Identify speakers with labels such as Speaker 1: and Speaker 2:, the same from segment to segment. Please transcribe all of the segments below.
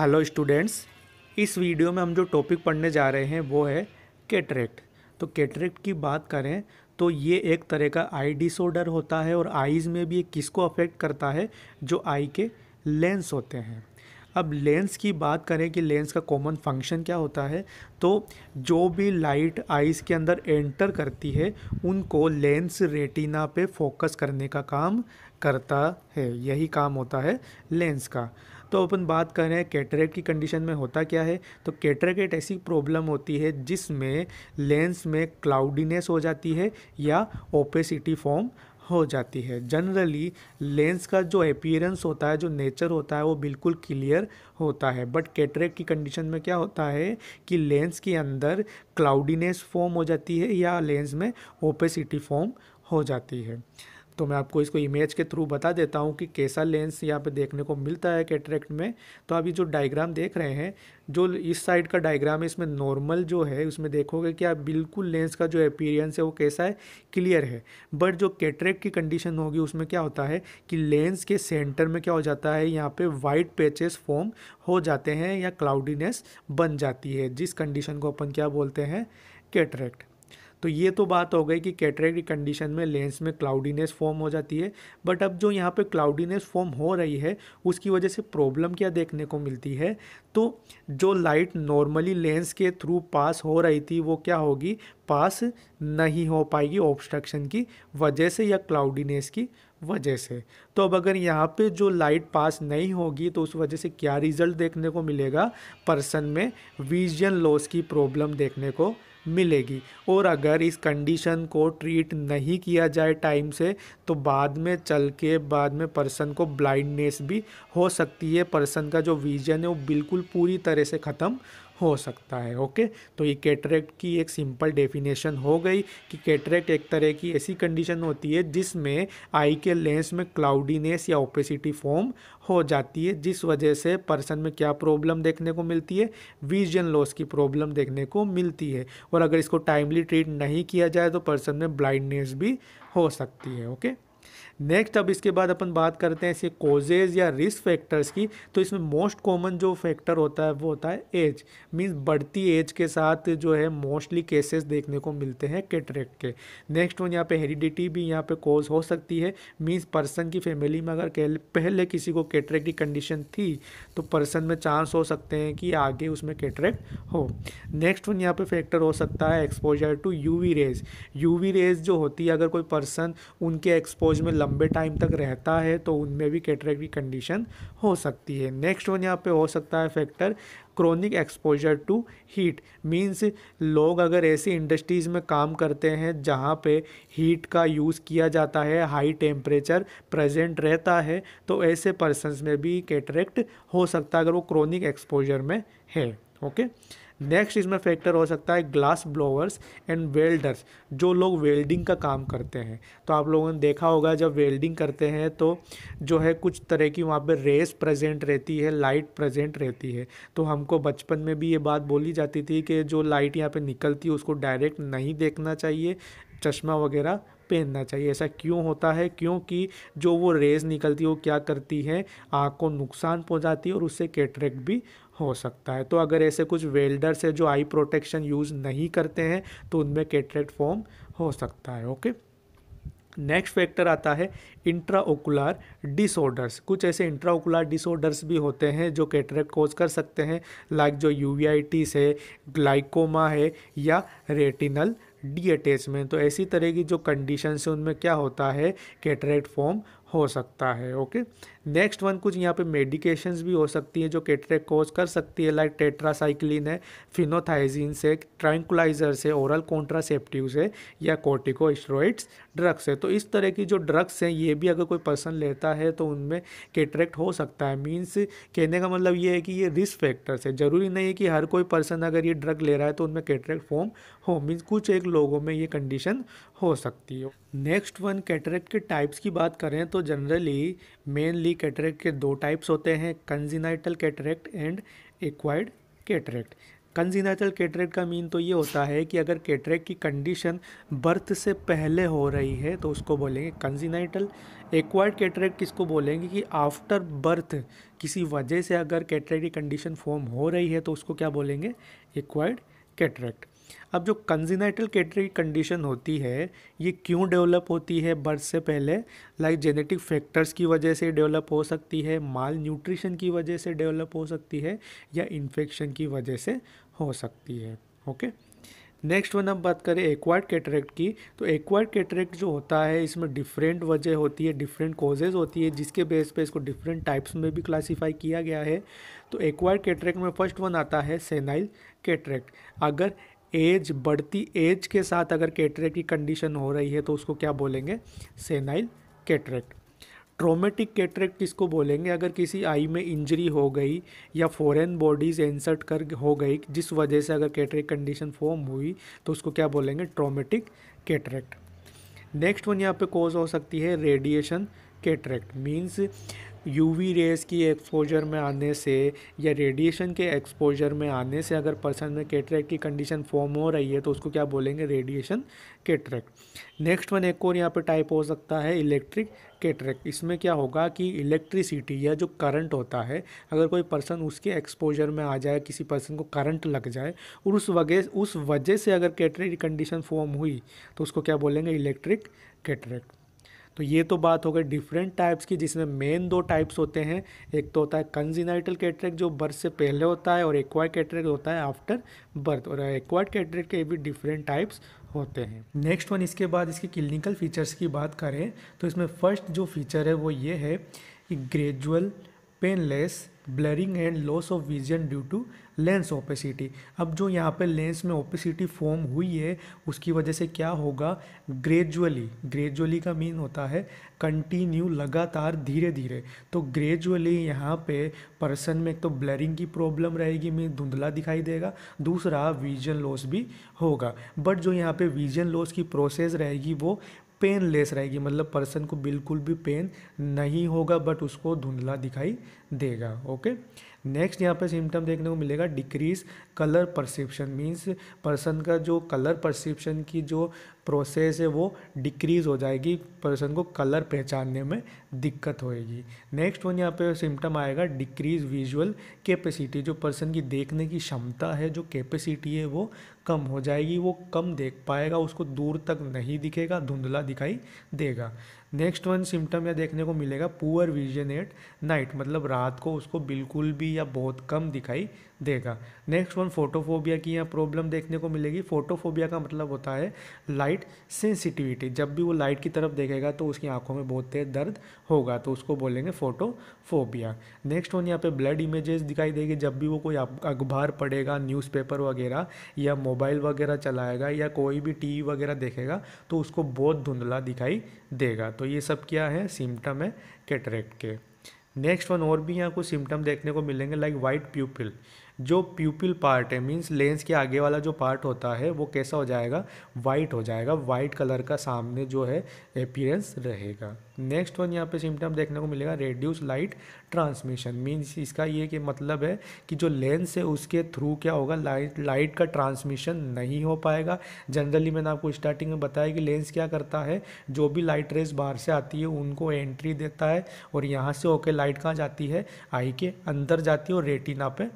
Speaker 1: Hello students इस video में हम जो टॉपिक पढ़ने जा रहे हैं वो है कैटरेक्ट तो कैटरेक्ट की बात करें तो ये एक तरह का आई डिसऑर्डर होता है और आईज़ में भी ये किसको अफेक्ट करता है जो आई के लेंस होते हैं अब लेंस की बात करें कि लेंस का कॉमन फंक्शन क्या होता है तो जो भी लाइट आइज़ के अंदर एंटर करती है उनको लेंस रेटिना पे फोकस करने का काम करता है यही काम होता है लेंस का तो अपन बात कर रहे हैं कैटरेट की कंडीशन में होता क्या है तो कैटरेट एक ऐसी प्रॉब्लम होती है जिसमें लेंस में क्लाउडीनेस हो जाती है या ओपेसिटी फॉर्म हो जाती है जनरली लेंस का जो अपियरेंस होता है जो नेचर होता है वो बिल्कुल क्लियर होता है बट कैटरेक की कंडीशन में क्या होता है कि लेंस के अंदर क्लाउडीनेस फॉर्म हो जाती है या लेंस में ओपेसिटी फॉर्म हो जाती है तो मैं आपको इसको इमेज के थ्रू बता देता हूँ कि कैसा लेंस यहाँ पे देखने को मिलता है कैटरेक्ट में तो आप ये जो डायग्राम देख रहे हैं जो इस साइड का डायग्राम है इसमें नॉर्मल जो है उसमें देखोगे कि आप बिल्कुल लेंस का जो अपीरियंस है वो कैसा है क्लियर है बट जो कैटरेक्ट की कंडीशन होगी उसमें क्या होता है कि लेंस के सेंटर में क्या हो जाता है यहाँ पर वाइट पेचेस फॉर्म हो जाते हैं या क्लाउडीनेस बन जाती है जिस कंडीशन को अपन क्या बोलते हैं कैटरेक्ट तो ये तो बात हो गई कि कैटरेक्ट कंडीशन में लेंस में क्लाउडीनेस फॉर्म हो जाती है बट अब जो यहाँ पे क्लाउडीनेस फॉर्म हो रही है उसकी वजह से प्रॉब्लम क्या देखने को मिलती है तो जो लाइट नॉर्मली लेंस के थ्रू पास हो रही थी वो क्या होगी पास नहीं हो पाएगी ऑब्स्ट्रक्शन की वजह से या क्लाउडीनेस की वजह से तो अब अगर यहाँ पे जो लाइट पास नहीं होगी तो उस वजह से क्या रिज़ल्ट देखने को मिलेगा पर्सन में विजन लॉस की प्रॉब्लम देखने को मिलेगी और अगर इस कंडीशन को ट्रीट नहीं किया जाए टाइम से तो बाद में चल के बाद में पर्सन को ब्लाइंडनेस भी हो सकती है पर्सन का जो विजन है वो बिल्कुल पूरी तरह से ख़त्म हो सकता है ओके तो ये कैटरेक्ट की एक सिंपल डेफिनेशन हो गई कि कैटरेक्ट एक तरह की ऐसी कंडीशन होती है जिसमें आई के लेंस में क्लाउडीनेस या ओपेसिटी फॉर्म हो जाती है जिस वजह से पर्सन में क्या प्रॉब्लम देखने को मिलती है विजन लॉस की प्रॉब्लम देखने को मिलती है और अगर इसको टाइमली ट्रीट नहीं किया जाए तो पर्सन में ब्लाइंडनेस भी हो सकती है ओके नेक्स्ट अब इसके बाद अपन बात करते हैं ऐसे कोजेज या रिस्क फैक्टर्स की तो इसमें मोस्ट कॉमन जो फैक्टर होता है वो होता है एज मीन्स बढ़ती एज के साथ जो है मोस्टली केसेस देखने को मिलते हैं कैटरेक्ट के नेक्स्ट वन यहाँ पे हेरिडिटी भी यहाँ पे कोज हो सकती है मीन्स पर्सन की फैमिली में अगर पहले किसी को कैटरेक्ट की कंडीशन थी तो पर्सन में चांस हो सकते हैं कि आगे उसमें कैटरेक्ट हो नेक्स्ट वन यहाँ पे फैक्टर हो सकता है exposure to UV rays UV rays जो होती है अगर कोई पर्सन उनके एक्सपोज में लंबे टाइम तक रहता है तो उनमें भी कैटरेक्ट की कंडीशन हो सकती है नेक्स्ट वन यहाँ पे हो सकता है factor chronic exposure to heat means लोग अगर ऐसी इंडस्ट्रीज़ में काम करते हैं जहाँ पे हीट का यूज़ किया जाता है हाई टेम्परेचर प्रेजेंट रहता है तो ऐसे पर्सनस में भी कैटरेक्ट हो सकता है अगर वो क्रोनिक एक्सपोजर में है ओके okay? नेक्स्ट इसमें फैक्टर हो सकता है ग्लास ब्लोवर्स एंड वेल्डर्स जो लोग वेल्डिंग का काम करते हैं तो आप लोगों ने देखा होगा जब वेल्डिंग करते हैं तो जो है कुछ तरह की वहाँ पर रेस प्रेजेंट रहती है लाइट प्रेजेंट रहती है तो हमको बचपन में भी ये बात बोली जाती थी कि जो लाइट यहाँ पर निकलती है उसको डायरेक्ट नहीं देखना चाहिए चश्मा वगैरह पहनना चाहिए ऐसा क्यों होता है क्योंकि जो वो रेज निकलती है वो क्या करती है आँख को नुकसान पहुँचाती है और उससे कैटरेक्ट भी हो सकता है तो अगर ऐसे कुछ वेल्डर्स है जो आई प्रोटेक्शन यूज़ नहीं करते हैं तो उनमें कैटरेक्ट फॉर्म हो सकता है ओके नेक्स्ट फैक्टर आता है इंट्राओकुलर डिसऑर्डर्स कुछ ऐसे इंट्राओकुलर डिसऑर्डर्स भी होते हैं जो कैटरेक्ट कोज कर सकते हैं लाइक जो यूवीआईटीस है ग्लाइकोमा है या रेटिनल डी अटैचमेंट तो ऐसी तरह की जो कंडीशन है उनमें क्या होता है कैटरेक्ट फॉर्म हो सकता है ओके नेक्स्ट वन कुछ यहाँ पे मेडिकेशंस भी हो सकती हैं जो कैटरेक कोज कर सकती है लाइक टेट्रासाइक्लिन है फिनोथाइजिन से ट्रैंकुलाइजर से ओरल कॉन्ट्रासेप्टिव से या कोर्टिको स्ट्रोइड्स ड्रग्स है तो इस तरह की जो ड्रग्स हैं ये भी अगर कोई पर्सन लेता है तो उनमें कैटरेक्ट हो सकता है मीन्स कहने का मतलब ये है कि ये रिस्क फैक्टर्स है ज़रूरी नहीं है कि हर कोई पर्सन अगर ये ड्रग ले रहा है तो उनमें कैटरेक्ट फॉर्म हो मीन्स कुछ एक लोगों में ये कंडीशन हो सकती है नेक्स्ट वन कैटरेक्ट के टाइप्स की बात करें तो जनरली मेनली कैटरेक्ट के दो टाइप्स होते हैं congenital cataract and acquired cataract congenital cataract का मीन तो ये होता है कि अगर कैटरेक्ट की कंडीशन बर्थ से पहले हो रही है तो उसको बोलेंगे कंजिनाइटल एक्वायर्ड कैटरेक्ट किसको बोलेंगे कि आफ्टर बर्थ किसी वजह से अगर कैटरेक्ट की कंडीशन फॉर्म हो रही है तो उसको क्या बोलेंगे एक्वायर्ड कैटरेक्ट अब जो कंजीनाइटल कैटरी कंडीशन होती है ये क्यों डेवलप होती है बर्थ से पहले लाइक जेनेटिक फैक्टर्स की वजह से डेवलप हो सकती है माल न्यूट्रिशन की वजह से डेवलप हो सकती है या इन्फेक्शन की वजह से हो सकती है ओके नेक्स्ट वन अब बात करें एक्वायर्ड कैटरेक्ट की तो एक्वायर्ड कैटरेक्ट जो होता है इसमें डिफरेंट वजह होती है डिफरेंट कॉजेज़ होती है जिसके बेस पे इसको डिफरेंट टाइप्स में भी क्लासिफाई किया गया है तो एक्वायर्ड कैटरेक्ट में फर्स्ट वन आता है सेनाइल कैटरेक्ट अगर एज बढ़ती एज के साथ अगर कैटरेक्ट की कंडीशन हो रही है तो उसको क्या बोलेंगे सेनाइल कैटरेक्ट ट्रोमेटिक कैटरेक्ट किसको बोलेंगे अगर किसी आई में इंजरी हो गई या फॉरेन बॉडीज इंसर्ट कर हो गई जिस वजह से अगर कैटरेक्ट कंडीशन फॉर्म हुई तो उसको क्या बोलेंगे ट्रोमेटिक कैटरेक्ट नेक्स्ट वन यहाँ पे कोज हो सकती है radiation cataract means UV rays की एक्सपोजर में आने से या रेडिएशन के एक्सपोजर में आने से अगर पर्सन में कैटरेक्ट की कंडीशन फॉर्म हो रही है तो उसको क्या बोलेंगे रेडिएशन कैटरेक्ट नेक्स्ट वन एक और यहाँ पे टाइप हो सकता है इलेक्ट्रिक कैटरेक्ट इसमें क्या होगा कि इलेक्ट्रिसिटी या जो करंट होता है अगर कोई पर्सन उसके एक्सपोजर में आ जाए किसी पर्सन को करंट लग जाए और उस वजह उस वजह से अगर कैटरेक्ट की कंडीशन फॉर्म हुई तो उसको क्या बोलेंगे इलेक्ट्रिक कैटरेक्ट तो ये तो बात हो गई डिफरेंट टाइप्स की जिसमें मेन दो टाइप्स होते हैं एक तो होता है कंजिनाइटल कैटरेक्ट जो बर्थ से पहले होता है और एक्वाइड कैटरेक्ट होता है आफ्टर बर्थ और एक्वाइड कैटरेक्ट के भी डिफरेंट टाइप्स होते हैं नेक्स्ट वन इसके बाद इसके क्लिनिकल फीचर्स की बात करें तो इसमें फर्स्ट जो फीचर है वो ये है कि gradual painless blurring and loss of vision due to lens opacity अब जो यहाँ पे लेंस में ओपेसिटी फॉर्म हुई है उसकी वजह से क्या होगा ग्रेजुअली ग्रेजुअली का मीन होता है कंटिन्यू लगातार धीरे धीरे तो ग्रेजुअली यहाँ पे पर्सन में एक तो ब्लरिंग की प्रॉब्लम रहेगी मीन धुंधला दिखाई देगा दूसरा विजन लॉस भी होगा बट जो यहाँ पे विजन लॉस की प्रोसेस रहेगी वो पेनलेस रहेगी मतलब पर्सन को बिल्कुल भी पेन नहीं होगा बट उसको धुंधला दिखाई देगा ओके नेक्स्ट यहाँ पे सिम्टम देखने को मिलेगा decrease colour perception means person का जो कलर परसेप्शन की जो प्रोसेस है वो डिक्रीज़ हो जाएगी पर्सन को कलर पहचानने में दिक्कत होएगी नेक्स्ट वन यहाँ पे सिम्टम आएगा डिक्रीज विजुअल कैपेसिटी जो पर्सन की देखने की क्षमता है जो कैपेसिटी है वो कम हो जाएगी वो कम देख पाएगा उसको दूर तक नहीं दिखेगा धुंधला दिखाई देगा नेक्स्ट वन सिम्टम या देखने को मिलेगा पुअर विजन एट नाइट मतलब रात को उसको बिल्कुल भी या बहुत कम दिखाई देगा नेक्स्ट वन फोटोफोबिया की यहाँ प्रॉब्लम देखने को मिलेगी फोटोफोबिया का मतलब होता है लाइट सेंसिटिविटी जब भी वो लाइट की तरफ देखेगा तो उसकी आंखों में बहुत तेज दर्द होगा तो उसको बोलेंगे फोटोफोबिया नेक्स्ट वन यहाँ पे ब्लड इमेजेस दिखाई देगी जब भी वो कोई अखबार पढ़ेगा न्यूज़पेपर वगैरह या मोबाइल वगैरह चलाएगा या कोई भी टी वगैरह देखेगा तो उसको बहुत धुंधला दिखाई देगा तो ये सब क्या है सिम्टम है कैटरेक्ट के नेक्स्ट वन और भी यहाँ कुछ सिम्टम देखने को मिलेंगे लाइक वाइट प्यूपिल जो प्यूपिल पार्ट है मीन्स लेंस के आगे वाला जो पार्ट होता है वो कैसा हो जाएगा वाइट हो जाएगा वाइट कलर का सामने जो है अपीयरेंस रहेगा नेक्स्ट वन यहाँ पे सिम्टम देखने को मिलेगा रेड्यूस लाइट ट्रांसमिशन मीन्स इसका ये कि मतलब है कि जो लेंस है उसके थ्रू क्या होगा लाइट लाइट का ट्रांसमिशन नहीं हो पाएगा जनरली मैंने आपको स्टार्टिंग में बताया कि लेंस क्या करता है जो भी लाइट रेस बाहर से आती है उनको एंट्री देता है और यहाँ से होकर लाइट कहाँ जाती है आई के अंदर जाती है और रेटिना पे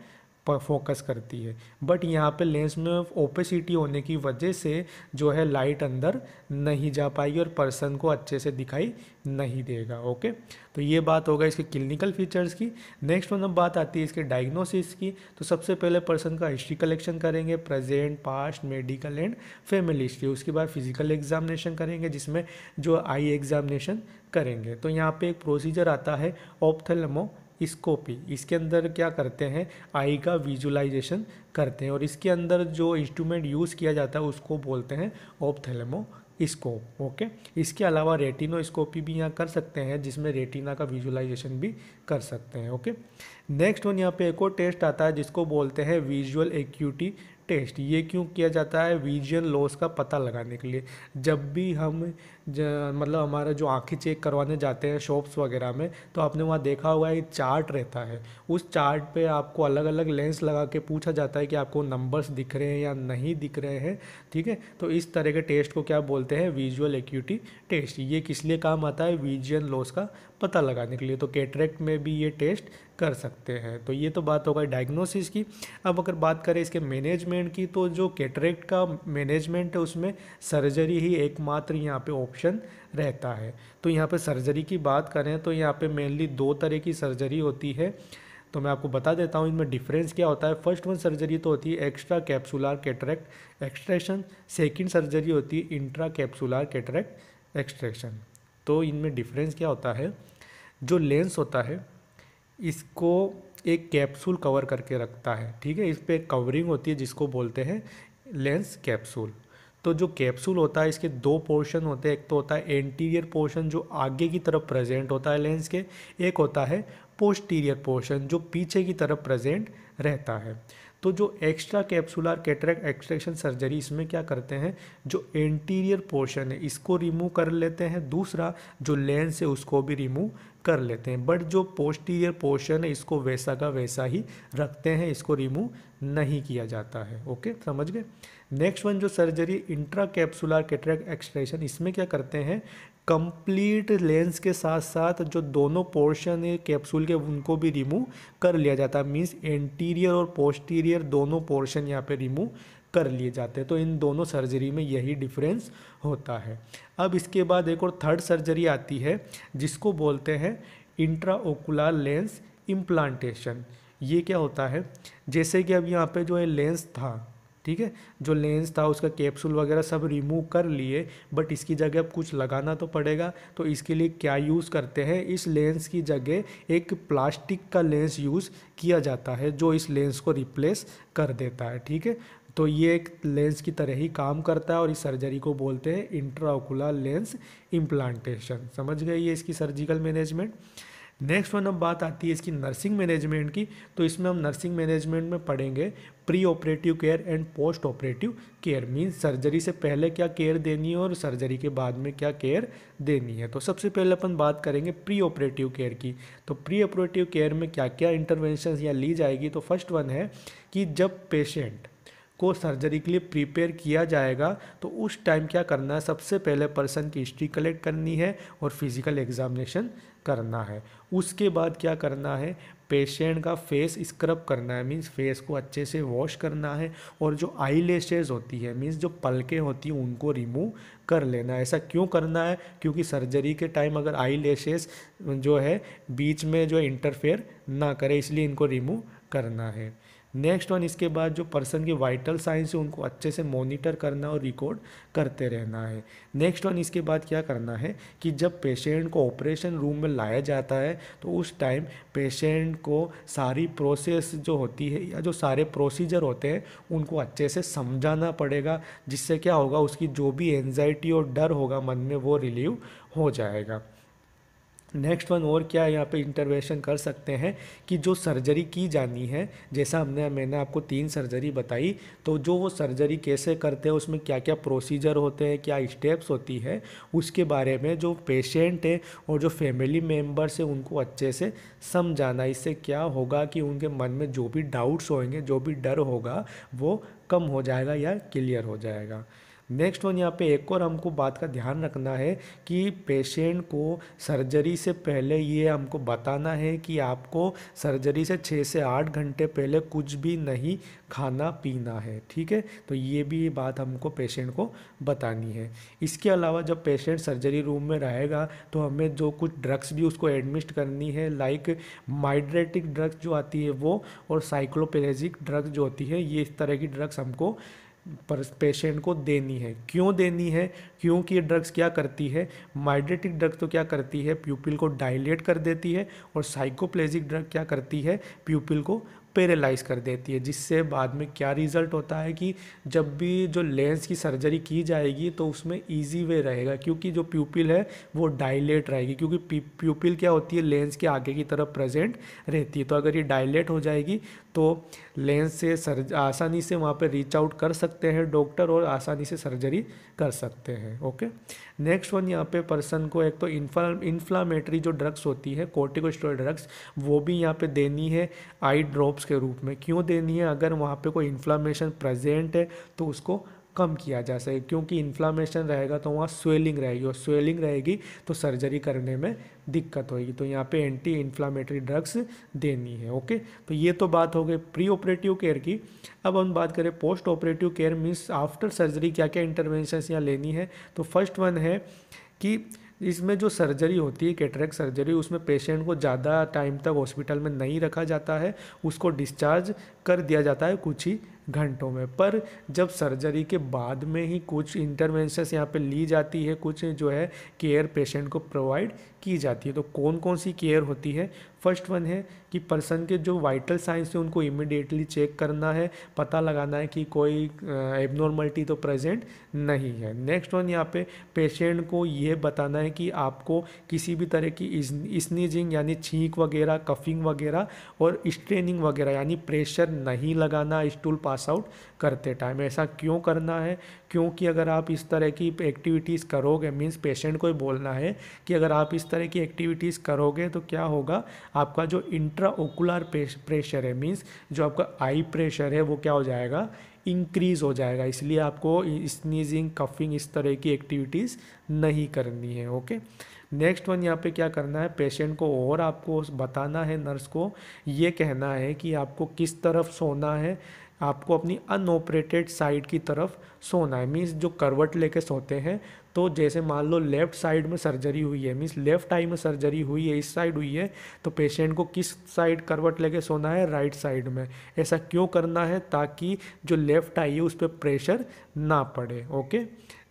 Speaker 1: पर फोकस करती है बट यहाँ पे लेंस में ओपेसिटी होने की वजह से जो है लाइट अंदर नहीं जा पाएगी और पर्सन को अच्छे से दिखाई नहीं देगा ओके तो ये बात होगा इसके क्लिनिकल फीचर्स की नेक्स्ट मतलब बात आती है इसके डायग्नोसिस की तो सबसे पहले पर्सन का हिस्ट्री कलेक्शन करेंगे present past medical and family history उसके बाद फिजिकल एग्जामिनेशन करेंगे जिसमें जो आई एग्जामिनेशन करेंगे तो यहाँ पे एक प्रोसीजर आता है ऑप्थेलमो स्कोपी इसके अंदर क्या करते हैं आई का विजुलाइजेशन करते हैं और इसके अंदर जो इंस्ट्रूमेंट यूज़ किया जाता है उसको बोलते हैं ओपथेलेमो स्कोप ओके इसके अलावा रेटिनोस्कोपी भी यहाँ कर सकते हैं जिसमें रेटिना का विजुलाइजेशन भी कर सकते हैं ओके नेक्स्ट वन यहाँ पे एक और टेस्ट आता है जिसको बोलते हैं विजुअल एक्यूटी टेस्ट ये क्यों किया जाता है विजन लॉस का पता लगाने के लिए जब भी हम मतलब हमारा जो आँखें चेक करवाने जाते हैं शॉप्स वगैरह में तो आपने वहाँ देखा हुआ है एक चार्ट रहता है उस चार्ट पे आपको अलग अलग लेंस लगा के पूछा जाता है कि आपको नंबर्स दिख रहे हैं या नहीं दिख रहे हैं ठीक है तो इस तरह के टेस्ट को क्या बोलते हैं विजुअल एक्यूटी टेस्ट ये किस लिए काम आता है विजन लॉस का पता लगाने के लिए तो कैटरेक्ट में भी ये टेस्ट कर सकते हैं तो ये तो बात होगा डायग्नोसिस की अब अगर बात करें इसके मैनेजमेंट की तो जो कैटरेक्ट का मैनेजमेंट है उसमें सर्जरी ही एकमात्र यहाँ पे ऑप्शन रहता है तो यहाँ पे सर्जरी की बात करें तो यहाँ पे मेनली दो तरह की सर्जरी होती है तो मैं आपको बता देता हूँ इनमें डिफरेंस क्या होता है फर्स्ट वन सर्जरी तो होती है extracapsular cataract extraction second surgery होती है इंट्रा कैप्सुलर कैटरेक्ट एक्सट्रेशन तो इनमें डिफरेंस क्या होता है जो लेंस होता है इसको एक कैप्सूल कवर करके रखता है ठीक है इस पर एक कवरिंग होती है जिसको बोलते हैं लेंस कैप्सूल तो जो कैप्सूल होता है इसके दो पोर्शन होते हैं एक तो होता है एंटीरियर पोर्शन जो आगे की तरफ प्रेजेंट होता है लेंस के एक होता है पोस्टीरियर पोर्शन जो पीछे की तरफ प्रेजेंट रहता है तो जो extracapsular cataract extraction surgery इसमें क्या करते हैं जो एंटीरियर पोर्शन है इसको रिमूव कर लेते हैं दूसरा जो लेंस है उसको भी रिमूव कर लेते हैं बट जो पोस्टीरियर पोर्शन है इसको वैसा का वैसा ही रखते हैं इसको रिमूव नहीं किया जाता है ओके समझ गए नेक्स्ट वन जो surgery intracapsular cataract extraction इसमें क्या करते हैं कंप्लीट लेंस के साथ साथ जो दोनों पोर्शन है कैप्सूल के उनको भी रिमूव कर लिया जाता है मीन्स एंटीरियर और पोस्टीरियर दोनों पोर्शन यहाँ पे रिमूव कर लिए जाते हैं तो इन दोनों सर्जरी में यही डिफरेंस होता है अब इसके बाद एक और थर्ड सर्जरी आती है जिसको बोलते हैं इंट्राओकुलर लेंस इम्प्लांटेशन ये क्या होता है जैसे कि अब यहाँ पे जो है लेंस था ठीक है जो लेंस था उसका कैप्सूल वगैरह सब रिमूव कर लिए बट इसकी जगह अब कुछ लगाना तो पड़ेगा तो इसके लिए क्या यूज़ करते हैं इस लेंस की जगह एक प्लास्टिक का लेंस यूज़ किया जाता है जो इस लेंस को रिप्लेस कर देता है ठीक है तो ये एक लेंस की तरह ही काम करता है और इस सर्जरी को बोलते हैं इंट्राओकुलर लेंस इम्प्लांटेशन समझ गए ये इसकी सर्जिकल मैनेजमेंट नेक्स्ट वन अब बात आती है इसकी नर्सिंग मैनेजमेंट की तो इसमें हम नर्सिंग मैनेजमेंट में पढ़ेंगे preoperative care and postoperative care means surgery से पहले क्या केयर देनी है और सर्जरी के बाद में क्या केयर देनी है तो सबसे पहले अपन बात करेंगे प्री ऑपरेटिव केयर की तो प्री ऑपरेटिव केयर में क्या क्या इंटरवेंशन या ली जाएगी तो फर्स्ट वन है कि जब पेशेंट को सर्जरी के लिए प्रिपेयर किया जाएगा तो उस टाइम क्या करना है सबसे पहले पर्सन की हिस्ट्री कलेक्ट करनी है और फिज़िकल एग्जामिनेशन करना है उसके बाद क्या करना है पेशेंट का फेस स्क्रब करना है मीन्स फेस को अच्छे से वॉश करना है और जो आई लेशेज होती है मीन्स जो पलकें होती हैं उनको रिमूव कर लेना है ऐसा क्यों करना है क्योंकि सर्जरी के टाइम अगर आई लेशेज जो है बीच में जो इंटरफेयर ना करे इसलिए इनको रिमूव करना है नेक्स्ट वन इसके बाद जो पर्सन के वाइटल साइंस है उनको अच्छे से मॉनिटर करना और रिकॉर्ड करते रहना है नेक्स्ट वन इसके बाद क्या करना है कि जब पेशेंट को ऑपरेशन रूम में लाया जाता है तो उस टाइम पेशेंट को सारी प्रोसेस जो होती है या जो सारे प्रोसीजर होते हैं उनको अच्छे से समझाना पड़ेगा जिससे क्या होगा उसकी जो भी एनजाइटी और डर होगा मन में वो रिलीव हो जाएगा नेक्स्ट वन और क्या यहाँ पे इंटरवेशन कर सकते हैं कि जो सर्जरी की जानी है जैसा हमने मैंने आपको तीन सर्जरी बताई तो जो वो सर्जरी कैसे करते हैं उसमें क्या क्या प्रोसीजर होते हैं क्या स्टेप्स होती है उसके बारे में जो पेशेंट है और जो फैमिली मेम्बर्स है उनको अच्छे से समझाना इससे क्या होगा कि उनके मन में जो भी डाउट्स होंगे जो भी डर होगा वो कम हो जाएगा या क्लियर हो जाएगा नेक्स्ट वन यहाँ पे एक और हमको बात का ध्यान रखना है कि पेशेंट को सर्जरी से पहले ये हमको बताना है कि आपको सर्जरी से छः से आठ घंटे पहले कुछ भी नहीं खाना पीना है ठीक है तो ये भी बात हमको पेशेंट को बतानी है इसके अलावा जब पेशेंट सर्जरी रूम में रहेगा तो हमें जो कुछ ड्रग्स भी उसको एडमिट करनी है लाइक माइड्रेटिक ड्रग्स जो आती है वो और साइक्लोपेरेजिक ड्रग्स जो होती है ये इस तरह की ड्रग्स हमको पर पेशेंट को देनी है क्यों देनी है क्योंकि ये ड्रग्स क्या करती है माइड्रेटिक ड्रग तो क्या करती है प्यूपिल को डायलेट कर देती है और साइकोप्लेजिक ड्रग क्या करती है प्यूपिल को पेरेलाइज कर देती है जिससे बाद में क्या रिज़ल्ट होता है कि जब भी जो लेंस की सर्जरी की जाएगी तो उसमें ईजी वे रहेगा क्योंकि जो प्यूपिल है वो डायलेट रहेगी क्योंकि प्यूपिल क्या होती है लेंस के आगे की तरफ प्रेजेंट रहती है तो अगर ये डायलेट हो जाएगी तो लेंस से सर्ज आसानी से वहाँ पर रीच आउट कर सकते हैं डॉक्टर और आसानी से सर्जरी कर सकते हैं ओके नेक्स्ट वन यहाँ पे पर्सन को एक तो इन्फ्लामेटरी जो ड्रग्स होती है कोर्टिकोस्टेरॉइड ड्रग्स वो भी यहाँ पे देनी है आई ड्रॉप्स के रूप में क्यों देनी है अगर वहाँ पे कोई इन्फ्लामेशन प्रेजेंट है तो उसको कम किया जा सके क्योंकि इन्फ्लामेशन रहेगा तो वहाँ स्वेलिंग रहेगी और स्वेलिंग रहेगी तो सर्जरी करने में दिक्कत होगी तो यहाँ पे एंटी इन्फ्लामेटरी ड्रग्स देनी है ओके तो ये तो बात हो गई प्री ऑपरेटिव केयर की अब हम बात करें postoperative care means after surgery क्या क्या इंटरवेंशंस यहाँ लेनी है तो फर्स्ट वन है कि इसमें जो सर्जरी होती है कैटरेक्ट सर्जरी उसमें पेशेंट को ज़्यादा टाइम तक हॉस्पिटल में नहीं रखा जाता है उसको डिस्चार्ज कर दिया जाता है कुछ ही घंटों में पर जब सर्जरी के बाद में ही कुछ इंटरवेंशंस यहाँ पे ली जाती है कुछ जो है केयर पेशेंट को प्रोवाइड की जाती है तो कौन कौन सी केयर होती है फर्स्ट वन है कि पर्सन के जो वाइटल साइंस हैं उनको इमिडिएटली चेक करना है पता लगाना है कि कोई एबनॉर्मलिटी तो प्रेजेंट नहीं है नेक्स्ट वन यहाँ पे पेशेंट को ये बताना है कि आपको किसी भी तरह की स्नीजिंग यानी छींक वगैरह कफिंग वगैरह और स्ट्रेनिंग वगैरह यानी प्रेशर नहीं लगाना स्टूल पास आउट करते टाइम ऐसा क्यों करना है क्योंकि अगर आप इस तरह की एक्टिविटीज़ करोगे मीन्स पेशेंट को बोलना है कि अगर आप इस तरह की एक्टिविटीज़ करोगे तो क्या होगा आपका जो इंट्राओकुलर प्रेशर है मीन्स जो आपका आई प्रेशर है वो क्या हो जाएगा इंक्रीज़ हो जाएगा इसलिए आपको स्नीजिंग कफिंग इस तरह की एक्टिविटीज़ नहीं करनी है ओके नेक्स्ट वन यहाँ पे क्या करना है पेशेंट को और आपको बताना है नर्स को ये कहना है कि आपको किस तरफ सोना है आपको अपनी अनऑपरेटेड साइड की तरफ सोना है मीन्स जो करवट लेके सोते हैं तो जैसे मान लो लेफ़्ट साइड में सर्जरी हुई है मीन्स लेफ़्ट आई में सर्जरी हुई है इस साइड हुई है तो पेशेंट को किस साइड करवट लेके सोना है राइट साइड में ऐसा क्यों करना है ताकि जो लेफ़्ट आई है उस पर प्रेशर ना पड़े ओके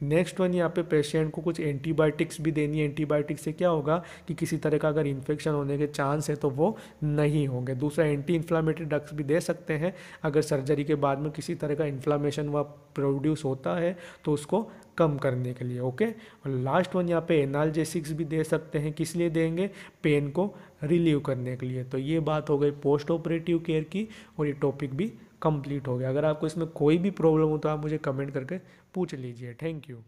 Speaker 1: नेक्स्ट वन यहाँ पे पेशेंट को कुछ एंटीबायोटिक्स भी देनी है एंटीबायोटिक्स से क्या होगा कि किसी तरह का अगर इन्फेक्शन होने के चांस है तो वो नहीं होंगे दूसरा एंटी इन्फ्लामेटरी ड्रग्स भी दे सकते हैं अगर सर्जरी के बाद में किसी तरह का इन्फ्लामेशन वह प्रोड्यूस होता है तो उसको कम करने के लिए ओके और लास्ट वन यहाँ पे एनालजेसिक्स भी दे सकते हैं किस लिए देंगे पेन को रिलीव करने के लिए तो ये बात हो गई पोस्ट ऑपरेटिव केयर की और ये टॉपिक भी कंप्लीट हो गया अगर आपको इसमें कोई भी प्रॉब्लम हो तो आप मुझे कमेंट करके पूछ लीजिए थैंक यू